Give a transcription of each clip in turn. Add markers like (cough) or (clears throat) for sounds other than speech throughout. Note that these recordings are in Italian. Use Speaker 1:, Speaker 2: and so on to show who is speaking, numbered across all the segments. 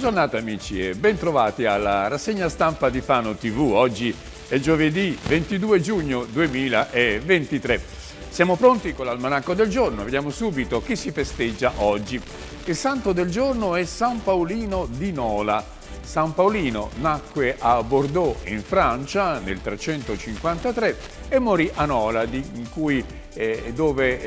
Speaker 1: giornata amici e bentrovati alla rassegna stampa di Fano TV. Oggi è giovedì 22 giugno 2023. Siamo pronti con l'almanacco del giorno, vediamo subito chi si festeggia oggi. Il santo del giorno è San Paolino di Nola. San Paolino nacque a Bordeaux in Francia nel 353 e morì a Nola, di cui eh, dove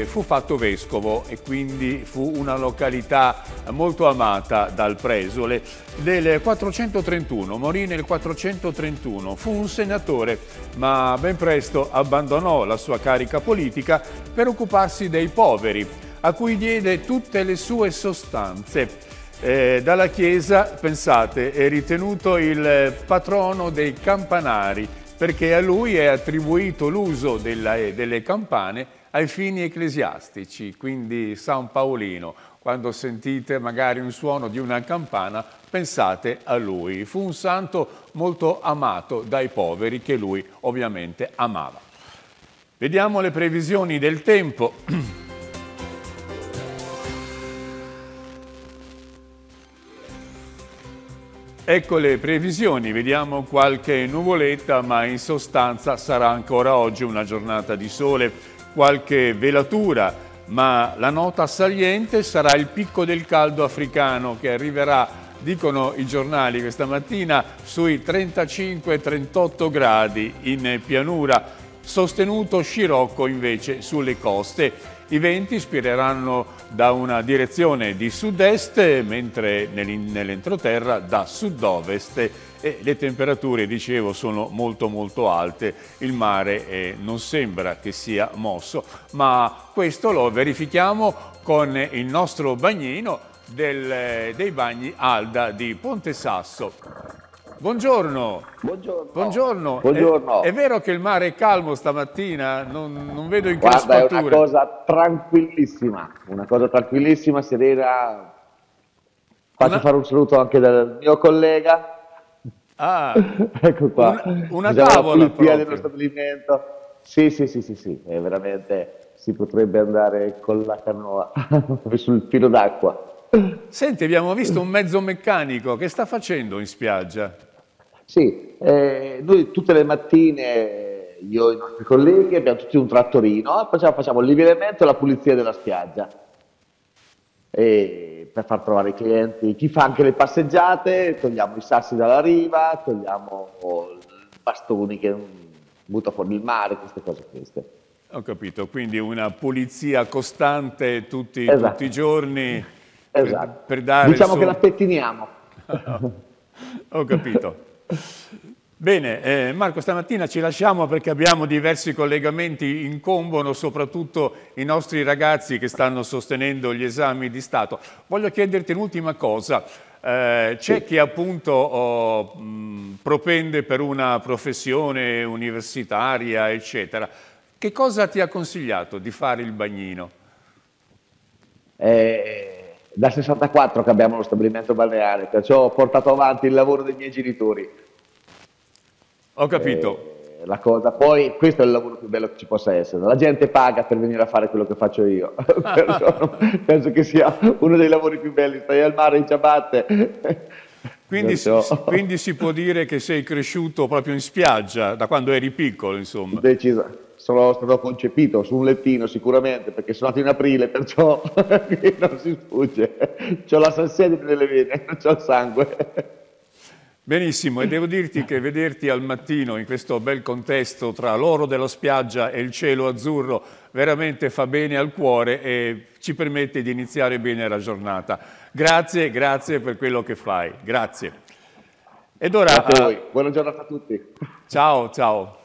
Speaker 1: eh, fu fatto vescovo e quindi fu una località molto amata dal presole. Nel 431, morì nel 431, fu un senatore ma ben presto abbandonò la sua carica politica per occuparsi dei poveri a cui diede tutte le sue sostanze. Eh, dalla Chiesa, pensate, è ritenuto il patrono dei campanari perché a lui è attribuito l'uso eh, delle campane ai fini ecclesiastici, quindi San Paolino. Quando sentite magari un suono di una campana, pensate a lui. Fu un santo molto amato dai poveri che lui ovviamente amava. Vediamo le previsioni del tempo. (clears throat) Ecco le previsioni, vediamo qualche nuvoletta ma in sostanza sarà ancora oggi una giornata di sole, qualche velatura ma la nota saliente sarà il picco del caldo africano che arriverà dicono i giornali questa mattina, sui 35-38 gradi in pianura, sostenuto scirocco invece sulle coste i venti spireranno da una direzione di sud-est, mentre nell'entroterra da sud-ovest e le temperature, dicevo, sono molto molto alte, il mare eh, non sembra che sia mosso, ma questo lo verifichiamo con il nostro bagnino del, eh, dei bagni Alda di Ponte Sasso. Buongiorno. Buongiorno. Buongiorno. Buongiorno. È, è, vero che il mare è calmo stamattina? Non, non vedo increspature. Guarda, è una
Speaker 2: cosa tranquillissima, una cosa tranquillissima, serena. Faccio una... fare un saluto anche dal mio collega. Ah, (laughs) ecco qua. Una, una diciamo, tavola proprio. dello stabilimento. Sì, sì, sì, sì, sì, è eh, veramente si potrebbe andare con la canoa (laughs) sul filo d'acqua.
Speaker 1: Senti, abbiamo visto un mezzo meccanico, che sta facendo in spiaggia?
Speaker 2: Sì, eh, noi tutte le mattine, io e i nostri colleghi, abbiamo tutti un trattorino, facciamo, facciamo il livellamento e la pulizia della spiaggia. E per far provare i clienti, chi fa anche le passeggiate, togliamo i sassi dalla riva, togliamo i bastoni che butta fuori il mare, queste cose queste.
Speaker 1: Ho capito, quindi una pulizia costante tutti, esatto. tutti i giorni. Esatto. Per, per dare diciamo suo... che la
Speaker 2: pettiniamo.
Speaker 1: (laughs) Ho capito. Bene, eh, Marco, stamattina ci lasciamo perché abbiamo diversi collegamenti, incombono soprattutto i nostri ragazzi che stanno sostenendo gli esami di Stato. Voglio chiederti un'ultima cosa. Eh, c'è sì. chi appunto oh, mh, propende per una professione universitaria, eccetera. Che cosa ti ha consigliato di fare il bagnino?
Speaker 2: Eh, dal 64 che abbiamo lo stabilimento balneare, perciò ho portato avanti il lavoro dei miei genitori.
Speaker 1: Ho capito.
Speaker 2: Eh, la cosa, poi questo è il lavoro più bello che ci possa essere. La gente paga per venire a fare quello che faccio io. (laughs) (laughs) penso che sia uno dei lavori più belli, stai al mare in ciabatte. Quindi, so.
Speaker 1: quindi si può dire che sei cresciuto proprio in spiaggia da quando eri piccolo, insomma. Deciso sono
Speaker 2: stato concepito su un lettino sicuramente perché sono nato in aprile, (laughs) perciò (laughs) non si sfugge. Ho la salsedine nelle vene, non (laughs) ho il sangue.
Speaker 1: Benissimo, e devo dirti che vederti al mattino in questo bel contesto tra l'oro della spiaggia e il cielo azzurro veramente fa bene al cuore e ci permette di iniziare bene la giornata. Grazie, grazie per quello che fai. Grazie. Ed ora... Grazie a voi. Buona giornata a tutti. Ciao, ciao.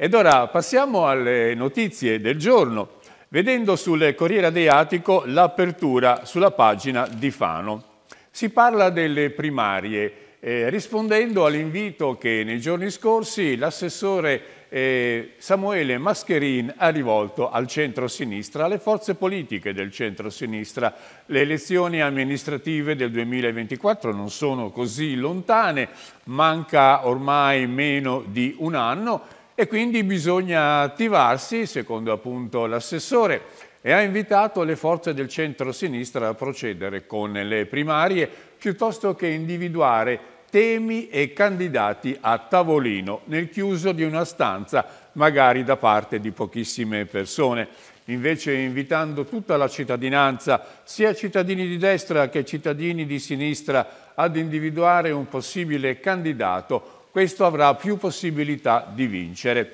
Speaker 1: Ed ora passiamo alle notizie del giorno, vedendo sul Corriere Adriatico l'apertura sulla pagina di Fano. Si parla delle primarie, eh, rispondendo all'invito che nei giorni scorsi l'assessore eh, Samuele Mascherin ha rivolto al centro-sinistra, alle forze politiche del centro-sinistra. Le elezioni amministrative del 2024 non sono così lontane, manca ormai meno di un anno e quindi bisogna attivarsi, secondo appunto l'assessore, e ha invitato le forze del centro-sinistra a procedere con le primarie piuttosto che individuare temi e candidati a tavolino nel chiuso di una stanza magari da parte di pochissime persone invece invitando tutta la cittadinanza, sia cittadini di destra che cittadini di sinistra, ad individuare un possibile candidato questo avrà più possibilità di vincere.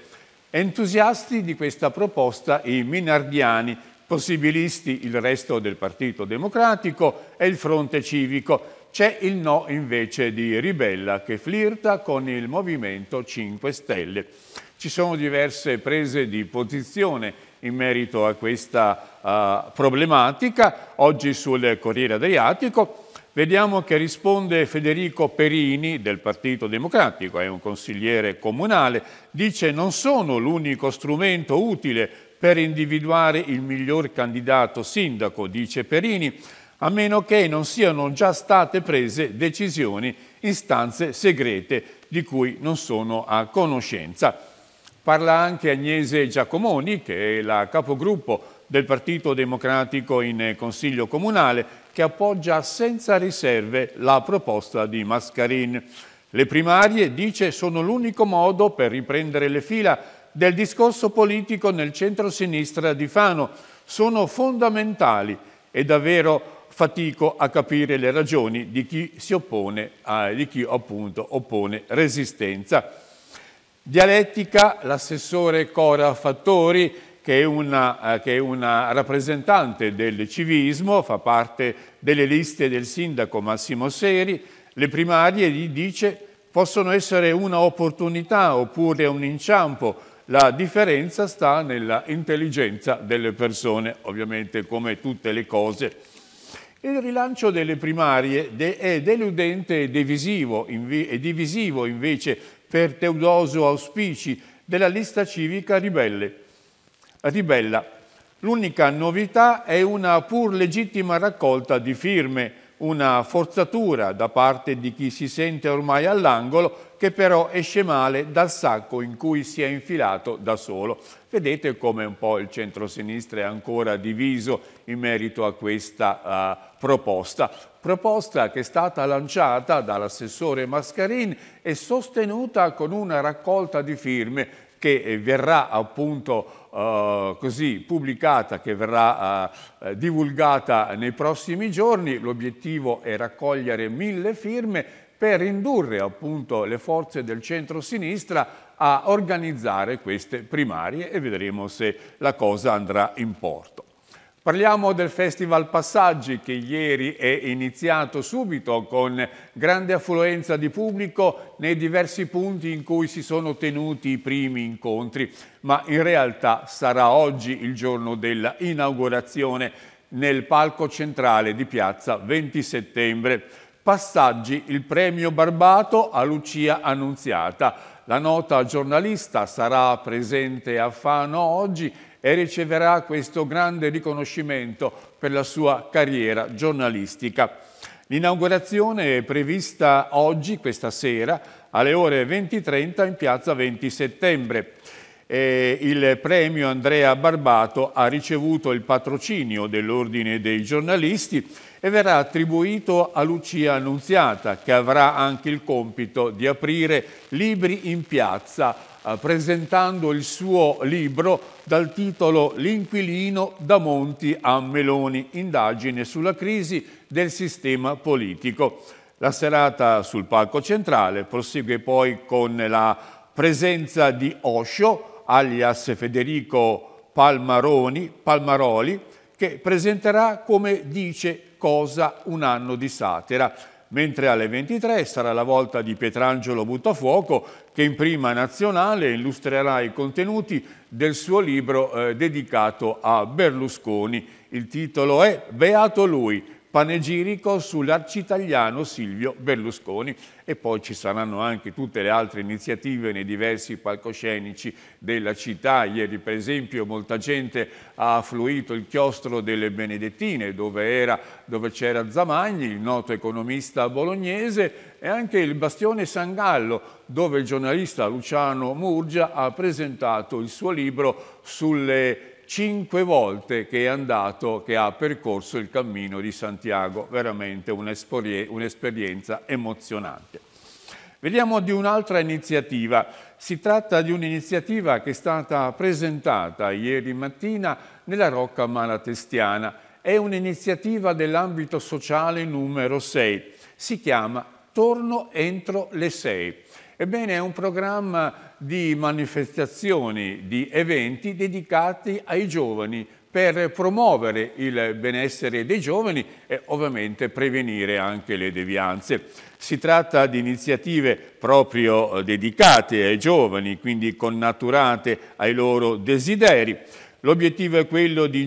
Speaker 1: Entusiasti di questa proposta i minardiani, possibilisti il resto del Partito Democratico e il Fronte Civico. C'è il no invece di Ribella che flirta con il Movimento 5 Stelle. Ci sono diverse prese di posizione in merito a questa uh, problematica. Oggi sul Corriere Adriatico Vediamo che risponde Federico Perini del Partito Democratico, è un consigliere comunale, dice non sono l'unico strumento utile per individuare il miglior candidato sindaco, dice Perini, a meno che non siano già state prese decisioni in stanze segrete di cui non sono a conoscenza. Parla anche Agnese Giacomoni, che è la capogruppo del Partito Democratico in Consiglio Comunale che appoggia senza riserve la proposta di Mascarin. Le primarie, dice, sono l'unico modo per riprendere le fila del discorso politico nel centro-sinistra di Fano. Sono fondamentali e davvero fatico a capire le ragioni di chi si oppone, a, di chi appunto oppone resistenza. Dialettica, l'assessore Cora Fattori che è, una, eh, che è una rappresentante del civismo, fa parte delle liste del sindaco Massimo Seri, le primarie gli dice possono essere un'opportunità oppure un inciampo, la differenza sta nella intelligenza delle persone, ovviamente come tutte le cose. Il rilancio delle primarie è deludente e divisivo, è divisivo invece per Teodosio Auspici della lista civica Ribelle di Bella. L'unica novità è una pur legittima raccolta di firme, una forzatura da parte di chi si sente ormai all'angolo che però esce male dal sacco in cui si è infilato da solo. Vedete come un po' il centro-sinistra è ancora diviso in merito a questa uh, proposta. Proposta che è stata lanciata dall'assessore Mascarin e sostenuta con una raccolta di firme che eh, verrà appunto eh, così pubblicata che verrà eh, eh, divulgata nei prossimi giorni. L'obiettivo è raccogliere mille firme per indurre appunto le forze del centro-sinistra a organizzare queste primarie e vedremo se la cosa andrà in porto. Parliamo del Festival Passaggi che ieri è iniziato subito con grande affluenza di pubblico nei diversi punti in cui si sono tenuti i primi incontri, ma in realtà sarà oggi il giorno dell'inaugurazione nel palco centrale di Piazza 20 settembre. Passaggi il premio Barbato a Lucia Annunziata. La nota giornalista sarà presente a Fano oggi e riceverà questo grande riconoscimento per la sua carriera giornalistica. L'inaugurazione è prevista oggi, questa sera, alle ore 20.30 in piazza 20 settembre. E il premio Andrea Barbato ha ricevuto il patrocinio dell'Ordine dei giornalisti e verrà attribuito a Lucia Annunziata, che avrà anche il compito di aprire libri in piazza eh, presentando il suo libro dal titolo L'inquilino da Monti a Meloni, indagine sulla crisi del sistema politico. La serata sul palco centrale prosegue poi con la presenza di Osho, alias Federico Palmaroni, Palmaroli, che presenterà come dice Cosa un anno di satira. Mentre alle 23 sarà la volta di Pietrangelo Buttafuoco che in prima nazionale illustrerà i contenuti del suo libro eh, dedicato a Berlusconi. Il titolo è Beato lui, panegirico sull'arcitaliano Silvio Berlusconi e poi ci saranno anche tutte le altre iniziative nei diversi palcoscenici della città. Ieri per esempio molta gente ha affluito il chiostro delle Benedettine dove c'era Zamagni, il noto economista bolognese e anche il bastione San Gallo dove il giornalista Luciano Murgia ha presentato il suo libro sulle cinque volte che è andato, che ha percorso il cammino di Santiago, veramente un'esperienza emozionante. Vediamo di un'altra iniziativa. Si tratta di un'iniziativa che è stata presentata ieri mattina nella Rocca Malatestiana. È un'iniziativa dell'ambito sociale numero 6. Si chiama Torno entro le 6. Ebbene, è un programma di manifestazioni, di eventi dedicati ai giovani per promuovere il benessere dei giovani e ovviamente prevenire anche le devianze. Si tratta di iniziative proprio eh, dedicate ai giovani, quindi connaturate ai loro desideri. L'obiettivo è quello di,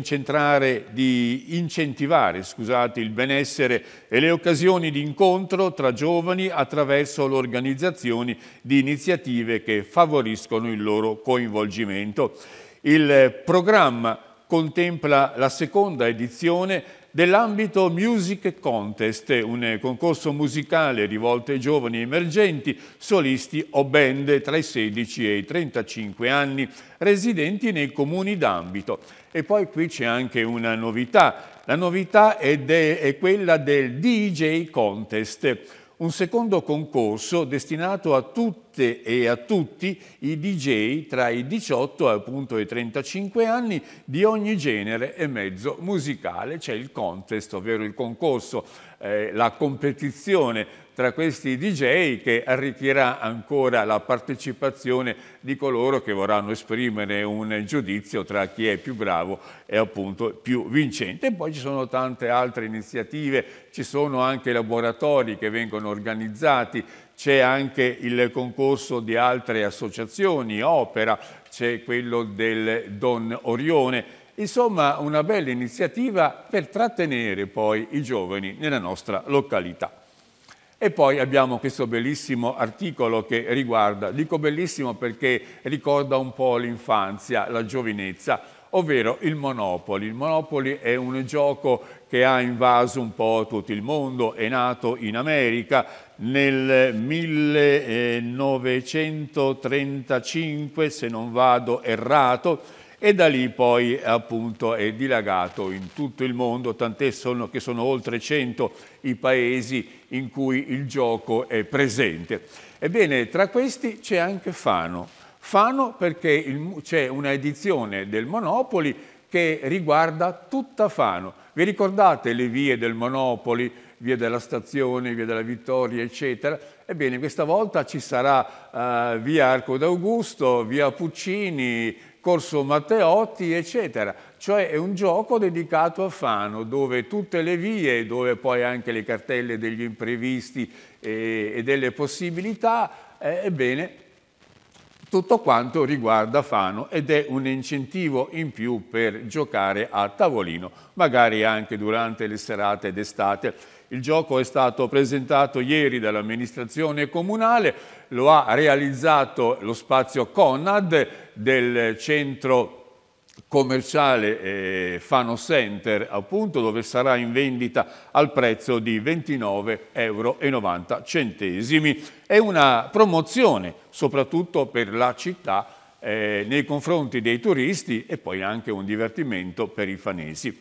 Speaker 1: di incentivare scusate, il benessere e le occasioni di incontro tra giovani attraverso l'organizzazione di iniziative che favoriscono il loro coinvolgimento. Il programma contempla la seconda edizione dell'ambito Music Contest, un concorso musicale rivolto ai giovani emergenti, solisti o band tra i 16 e i 35 anni, residenti nei comuni d'ambito. E poi qui c'è anche una novità, la novità è, è quella del DJ Contest, un secondo concorso destinato a tutte e a tutti i DJ tra i 18 appunto, e i 35 anni di ogni genere e mezzo musicale. C'è il contest, ovvero il concorso, eh, la competizione tra questi DJ che arricchirà ancora la partecipazione di coloro che vorranno esprimere un giudizio tra chi è più bravo e appunto più vincente. E poi ci sono tante altre iniziative, ci sono anche laboratori che vengono organizzati, c'è anche il concorso di altre associazioni, opera, c'è quello del Don Orione, Insomma, una bella iniziativa per trattenere poi i giovani nella nostra località. E poi abbiamo questo bellissimo articolo che riguarda, dico bellissimo perché ricorda un po' l'infanzia, la giovinezza, ovvero il Monopoli. Il Monopoli è un gioco che ha invaso un po' tutto il mondo, è nato in America nel 1935, se non vado errato, e da lì poi appunto è dilagato in tutto il mondo, tant'è che sono oltre 100 i paesi in cui il gioco è presente. Ebbene, tra questi c'è anche Fano. Fano perché c'è una edizione del Monopoli che riguarda tutta Fano. Vi ricordate le vie del Monopoli, via della Stazione, via della Vittoria, eccetera? Ebbene, questa volta ci sarà uh, via Arco d'Augusto, via Puccini, Corso Matteotti, eccetera. Cioè è un gioco dedicato a Fano, dove tutte le vie, dove poi anche le cartelle degli imprevisti e, eh, e delle possibilità, eh, ebbene, tutto quanto riguarda Fano ed è un incentivo in più per giocare a tavolino, magari anche durante le serate d'estate. Il gioco è stato presentato ieri dall'amministrazione comunale, lo ha realizzato lo spazio Conad del centro commerciale eh, Fano Center, appunto, dove sarà in vendita al prezzo di 29,90 euro. È una promozione soprattutto per la città eh, nei confronti dei turisti e poi anche un divertimento per i fanesi.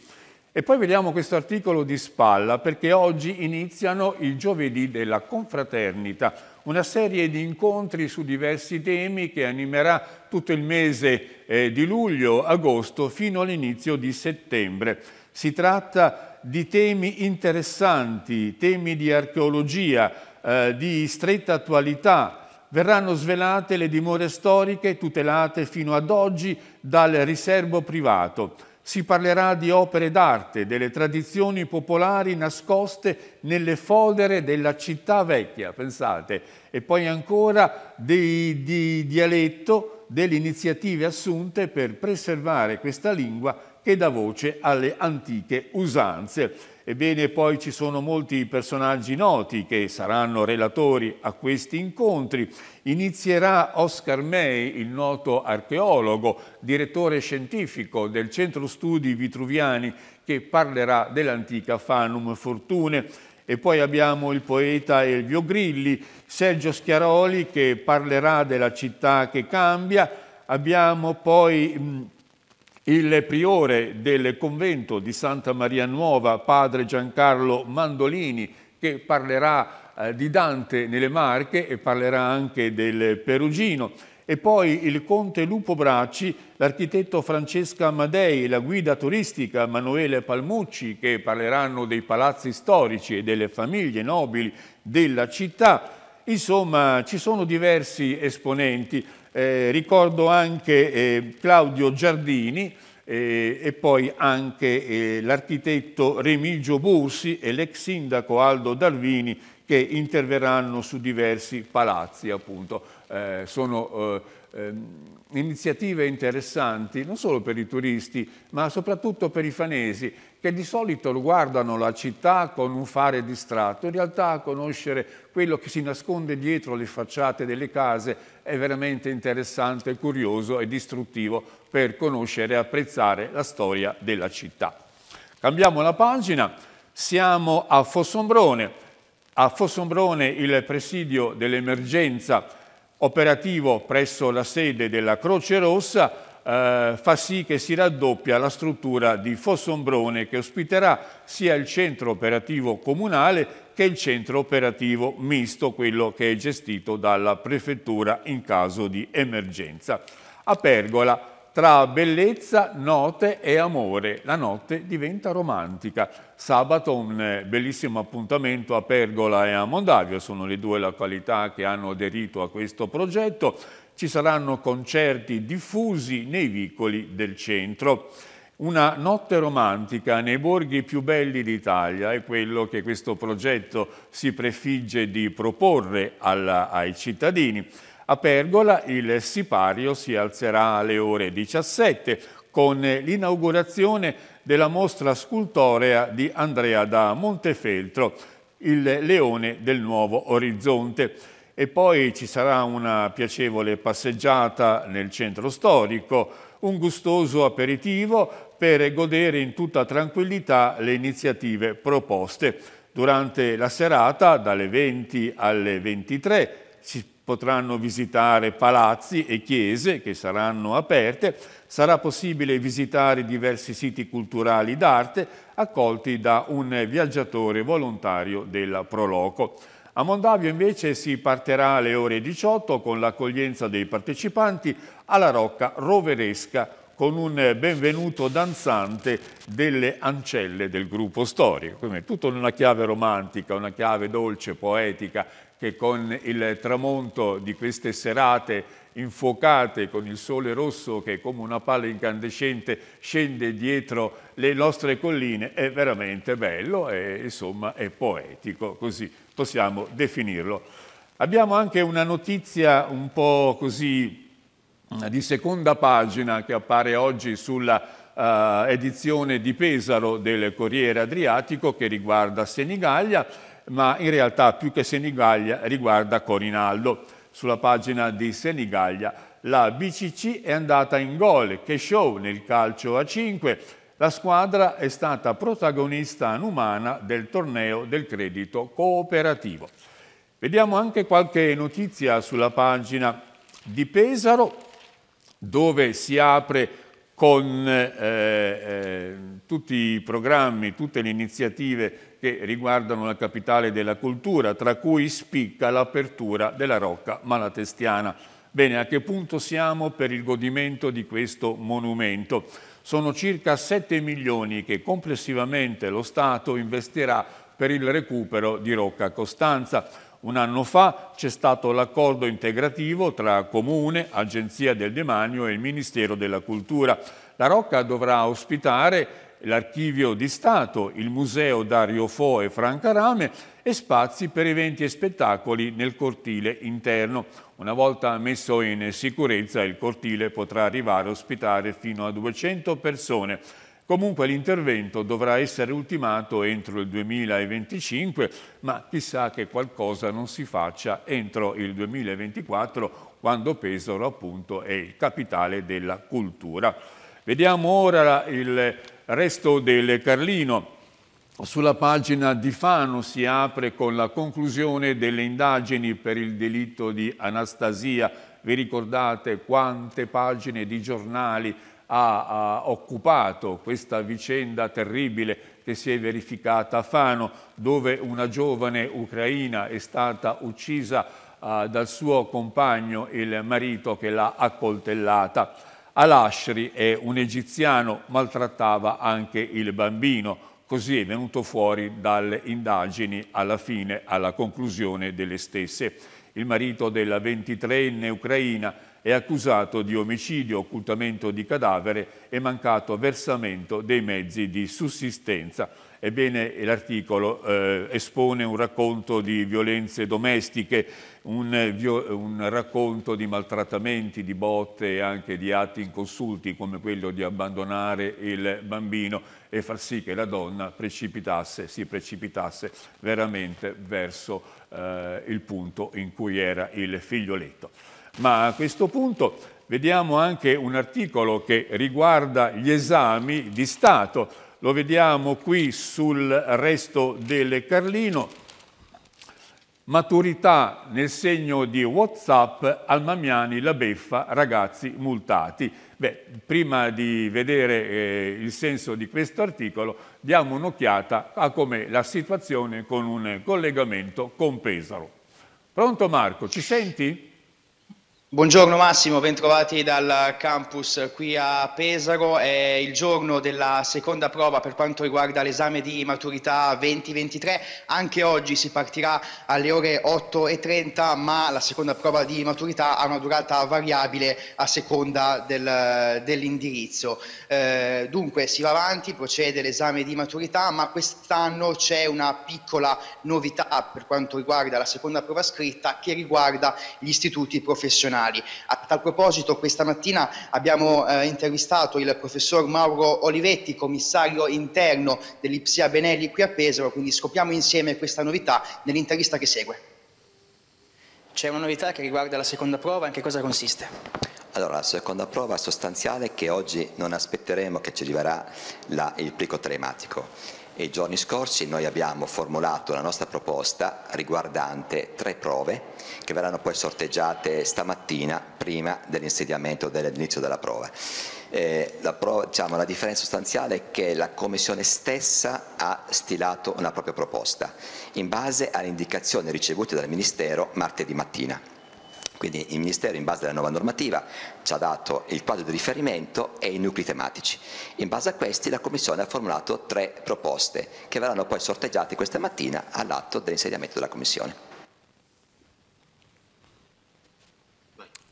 Speaker 1: E poi vediamo questo articolo di spalla perché oggi iniziano il giovedì della confraternita una serie di incontri su diversi temi che animerà tutto il mese eh, di luglio, agosto, fino all'inizio di settembre. Si tratta di temi interessanti, temi di archeologia, eh, di stretta attualità, verranno svelate le dimore storiche tutelate fino ad oggi dal riservo privato. Si parlerà di opere d'arte, delle tradizioni popolari nascoste nelle fodere della città vecchia, pensate, e poi ancora di, di dialetto, delle iniziative assunte per preservare questa lingua che dà voce alle antiche usanze. Ebbene, poi ci sono molti personaggi noti che saranno relatori a questi incontri Inizierà Oscar May, il noto archeologo, direttore scientifico del Centro Studi Vitruviani, che parlerà dell'antica Fanum Fortune. E poi abbiamo il poeta Elvio Grilli, Sergio Schiaroli che parlerà della città che cambia. Abbiamo poi mm, il priore del convento di Santa Maria Nuova, padre Giancarlo Mandolini, che parlerà eh, di Dante nelle Marche e parlerà anche del Perugino. E poi il conte Lupo Bracci, l'architetto Francesca Amadei, la guida turistica Emanuele Palmucci, che parleranno dei palazzi storici e delle famiglie nobili della città. Insomma, ci sono diversi esponenti. Eh, ricordo anche eh, Claudio Giardini, eh, e poi anche eh, l'architetto Remigio Bursi e l'ex sindaco Aldo Dalvini che interverranno su diversi palazzi, appunto. Eh, sono eh, ehm, iniziative interessanti non solo per i turisti, ma soprattutto per i fanesi, che di solito guardano la città con un fare distratto. In realtà conoscere quello che si nasconde dietro le facciate delle case è veramente interessante, curioso e distruttivo per conoscere e apprezzare la storia della città. Cambiamo la pagina, siamo a Fossombrone a Fossombrone il presidio dell'emergenza operativo presso la sede della Croce Rossa eh, fa sì che si raddoppia la struttura di Fossombrone che ospiterà sia il centro operativo comunale che il centro operativo misto, quello che è gestito dalla prefettura in caso di emergenza. A Pergola tra bellezza, note e amore. La notte diventa romantica. Sabato un eh, bellissimo appuntamento a Pergola e a Mondavio, sono le due località che hanno aderito a questo progetto. Ci saranno concerti diffusi nei vicoli del centro. Una notte romantica nei borghi più belli d'Italia è quello che questo progetto si prefigge di proporre alla, ai cittadini. A Pergola il sipario si alzerà alle ore 17 con l'inaugurazione della mostra scultorea di Andrea da Montefeltro, il leone del nuovo orizzonte. E poi ci sarà una piacevole passeggiata nel centro storico, un gustoso aperitivo per godere in tutta tranquillità le iniziative proposte. Durante la serata, dalle 20 alle 23, si potranno visitare palazzi e chiese che saranno aperte, sarà possibile visitare diversi siti culturali d'arte accolti da un viaggiatore volontario della Proloco. A Mondavio invece si partirà alle ore 18 con l'accoglienza dei partecipanti alla Rocca Roveresca con un benvenuto danzante delle ancelle del gruppo storico. tutto in una chiave romantica, una chiave dolce, poetica, che con il tramonto di queste serate infuocate con il sole rosso che come una palla incandescente scende dietro le nostre colline è veramente bello e insomma è poetico, così possiamo definirlo. Abbiamo anche una notizia un po' così eh, di seconda pagina che appare oggi sulla uh, edizione di Pesaro del Corriere Adriatico che riguarda Senigallia ma in realtà più che Senigallia riguarda Corinaldo. Sulla pagina di Senigallia la BCC è andata in gol, che show nel calcio a 5. La squadra è stata protagonista numana del torneo del credito cooperativo. Vediamo anche qualche notizia sulla pagina di Pesaro, dove si apre con eh, eh, tutti i programmi, tutte le iniziative che riguardano la capitale della cultura, tra cui spicca l'apertura della Rocca Malatestiana. Bene, a che punto siamo per il godimento di questo monumento? Sono circa 7 milioni che complessivamente lo Stato investirà per il recupero di Rocca Costanza un anno fa c'è stato l'accordo integrativo tra Comune, Agenzia del Demanio e il Ministero della Cultura. La Rocca dovrà ospitare l'Archivio di Stato, il Museo Dario Fo e Franca Rame e spazi per eventi e spettacoli nel cortile interno. Una volta messo in sicurezza il cortile potrà arrivare a ospitare fino a 200 persone Comunque l'intervento dovrà essere ultimato entro il 2025, ma chissà che qualcosa non si faccia entro il 2024 quando Pesaro appunto è il capitale della cultura. Vediamo ora il resto del Carlino. Sulla pagina di Fano si apre con la conclusione delle indagini per il delitto di Anastasia. Vi ricordate quante pagine di giornali ha, ha occupato questa vicenda terribile che si è verificata a Fano, dove una giovane ucraina è stata uccisa ah, dal suo compagno, il marito che l'ha accoltellata. Alashri, è un egiziano, maltrattava anche il bambino. Così è venuto fuori dalle indagini alla fine, alla conclusione delle stesse. Il marito della 23enne ucraina è accusato di omicidio, occultamento di cadavere e mancato versamento dei mezzi di sussistenza. Ebbene, l'articolo eh, espone un racconto di violenze domestiche, un, un, racconto di maltrattamenti, di botte e anche di atti inconsulti come quello di abbandonare il bambino e far sì che la donna precipitasse, si precipitasse veramente verso eh, il punto in cui era il figlioletto. Ma a questo punto vediamo anche un articolo che riguarda gli esami di Stato. Lo vediamo qui sul resto del Carlino. Maturità nel segno di Whatsapp, Almamiani, la beffa, ragazzi multati. Beh, prima di vedere eh, il senso di questo articolo, diamo un'occhiata a com'è la situazione con un collegamento con Pesaro. Pronto Marco, ci senti? Buongiorno Massimo, bentrovati dal campus qui a Pesaro.
Speaker 3: È il giorno della seconda prova per quanto riguarda l'esame di maturità 2023. Anche oggi si partirà alle ore 8.30, ma la seconda prova di maturità ha una durata variabile a seconda del, dell'indirizzo. Eh, dunque si va avanti, procede l'esame di maturità, ma quest'anno c'è una piccola novità per quanto riguarda la seconda prova scritta che riguarda gli istituti professionali nazionali. A tal proposito questa mattina abbiamo eh, intervistato il professor Mauro Olivetti, commissario interno dell'Ipsia Benelli qui a Pesaro, quindi scopriamo insieme questa novità nell'intervista che segue. C'è una novità che riguarda la seconda prova, in che cosa consiste? Allora, la seconda prova sostanziale è che oggi non aspetteremo che ci arriverà la, il plico telematico i giorni scorsi noi abbiamo formulato la nostra proposta riguardante tre prove che verranno poi sorteggiate stamattina prima dell'insediamento dell'inizio della prova. Eh, la, prova diciamo, la, differenza sostanziale è che la Commissione stessa ha stilato una propria proposta in base alle indicazioni ricevute dal Ministero martedì mattina. Quindi il Ministero in base alla nuova normativa ci ha dato il quadro di riferimento e i nuclei tematici. In base a questi la Commissione ha formulato tre proposte che verranno poi sorteggiate questa mattina all'atto dell'insediamento della Commissione.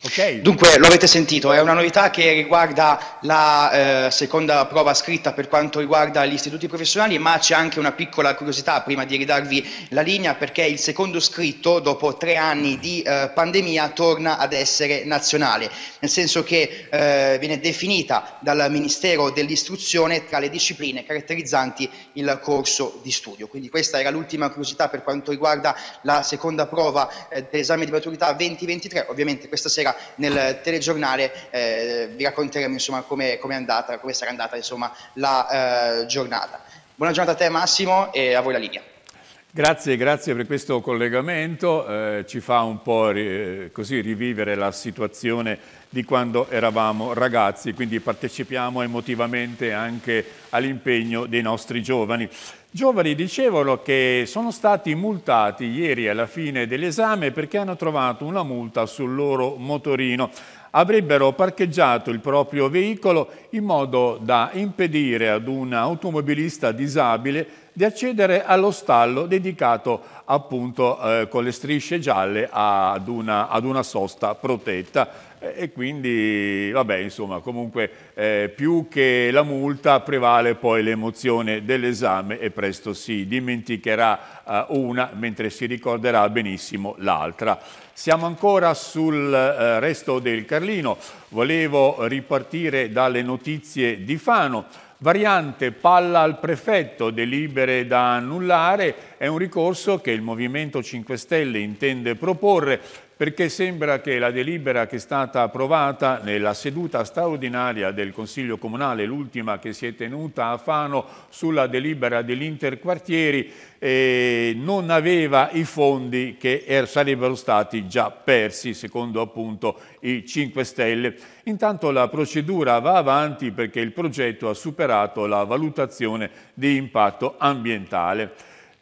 Speaker 3: Okay. Dunque, lo avete sentito, è una novità che riguarda la eh, seconda prova scritta per quanto riguarda gli istituti professionali, ma c'è anche una piccola curiosità prima di ridarvi la linea, perché il secondo scritto, dopo tre anni di eh, pandemia, torna ad essere nazionale, nel senso che eh, viene definita dal Ministero dell'Istruzione tra le discipline caratterizzanti il corso di studio. Quindi questa era l'ultima curiosità per quanto riguarda la seconda prova eh, dell'esame di maturità 2023, ovviamente questa sera nel telegiornale eh, vi racconteremo insomma come com com sarà andata insomma, la eh, giornata. Buona giornata a te Massimo e a voi la linea.
Speaker 1: Grazie, grazie per questo collegamento, eh, ci fa un po' ri, eh, così rivivere la situazione di quando eravamo ragazzi, quindi partecipiamo emotivamente anche all'impegno dei nostri giovani. Giovani dicevano che sono stati multati ieri alla fine dell'esame perché hanno trovato una multa sul loro motorino. Avrebbero parcheggiato il proprio veicolo in modo da impedire ad un automobilista disabile di accedere allo stallo dedicato appunto eh, con le strisce gialle ad una, ad una sosta protetta e quindi vabbè insomma comunque eh, più che la multa prevale poi l'emozione dell'esame e presto si dimenticherà eh, una mentre si ricorderà benissimo l'altra. Siamo ancora sul eh, resto del Carlino, volevo ripartire dalle notizie di Fano. Variante palla al prefetto, delibere da annullare, è un ricorso che il Movimento 5 Stelle intende proporre perché sembra che la delibera che è stata approvata nella seduta straordinaria del Consiglio Comunale, l'ultima che si è tenuta a Fano sulla delibera dell'interquartieri, eh, non aveva i fondi che er sarebbero stati già persi, secondo appunto i 5 Stelle. Intanto la procedura va avanti perché il progetto ha superato la valutazione di impatto ambientale.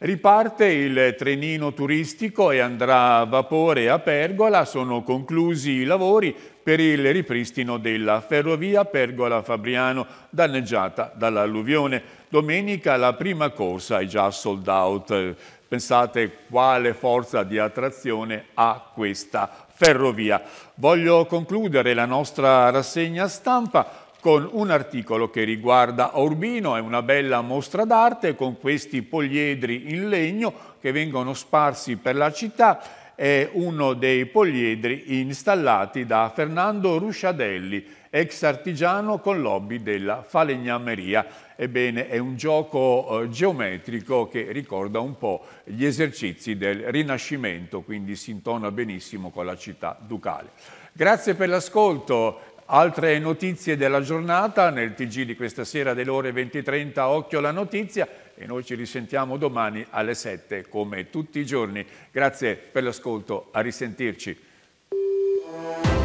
Speaker 1: Riparte il trenino turistico e andrà a vapore a Pergola, sono conclusi i lavori per il ripristino della ferrovia Pergola-Fabriano danneggiata dall'alluvione. Domenica la prima corsa è già sold out. Pensate quale forza di attrazione ha questa ferrovia. Voglio concludere la nostra rassegna stampa con un articolo che riguarda Urbino, è una bella mostra d'arte con questi poliedri in legno che vengono sparsi per la città, è uno dei poliedri installati da Fernando Rusciadelli, ex artigiano con lobby della falegnameria. Ebbene, è un gioco eh, geometrico che ricorda un po' gli esercizi del Rinascimento, quindi si intona benissimo con la città ducale. Grazie per l'ascolto Altre notizie della giornata nel TG di questa sera delle ore 20.30, occhio alla notizia e noi ci risentiamo domani alle 7 come tutti i giorni. Grazie per l'ascolto, a risentirci.